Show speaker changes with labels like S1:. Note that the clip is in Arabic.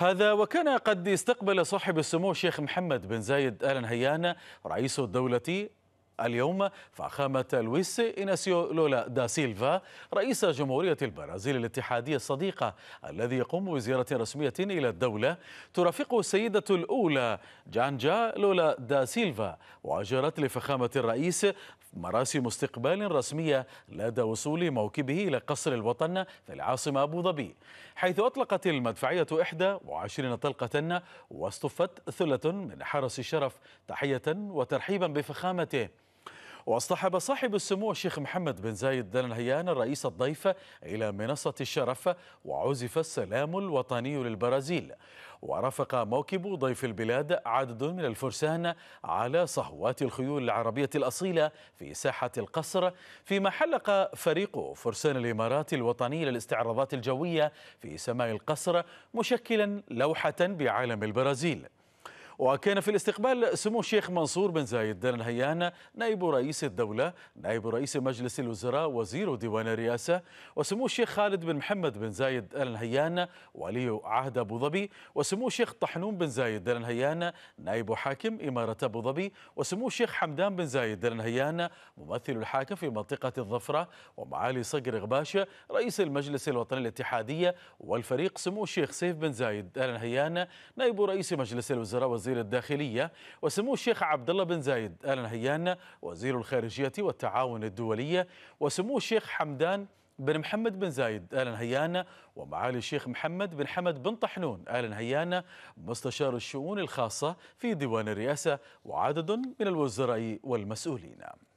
S1: هذا وكان قد استقبل صاحب السمو الشيخ محمد بن زايد آل نهيان رئيس الدولة اليوم فخامة لويس إناسيو لولا دا سيلفا رئيس جمهورية البرازيل الاتحادية الصديقة الذي يقوم بزيارة رسمية إلى الدولة ترافقه السيدة الأولى جانجا لولا دا سيلفا وأجرت لفخامة الرئيس مراسم استقبال رسمية لدى وصول موكبه إلى قصر الوطن في العاصمة أبو ظبي حيث أطلقت المدفعية 21 طلقة واصطفت ثلة من حرس الشرف تحية وترحيبا بفخامته واصطحب صاحب السمو الشيخ محمد بن زايد آل نهيان الرئيس الضيف إلى منصة الشرف وعزف السلام الوطني للبرازيل ورافق موكب ضيف البلاد عدد من الفرسان على صهوات الخيول العربية الأصيلة في ساحة القصر فيما حلق فريق فرسان الإمارات الوطني للاستعراضات الجوية في سماء القصر مشكلا لوحة بعالم البرازيل وكان في الاستقبال سمو الشيخ منصور بن زايد آل نهيان نائب رئيس الدولة نائب رئيس مجلس الوزراء وزير ديوان الرئاسة وسمو الشيخ خالد بن محمد بن زايد آل نهيان ولي عهد أبو ظبي وسمو الشيخ طحنون بن زايد آل نهيان نائب حاكم إمارة أبو ظبي وسمو الشيخ حمدان بن زايد آل نهيان ممثل الحاكم في منطقة الظفرة ومعالي صقر غباشة رئيس المجلس الوطني الاتحادية والفريق سمو الشيخ سيف بن زايد آل نهيان نائب رئيس مجلس الوزراء وزير وزير الداخلية وسمو الشيخ عبد الله بن زايد آل نهيان وزير الخارجية والتعاون الدولية وسمو الشيخ حمدان بن محمد بن زايد آل نهيان ومعالي الشيخ محمد بن حمد بن طحنون آل نهيان مستشار الشؤون الخاصة في ديوان الرئاسة وعدد من الوزراء والمسؤولين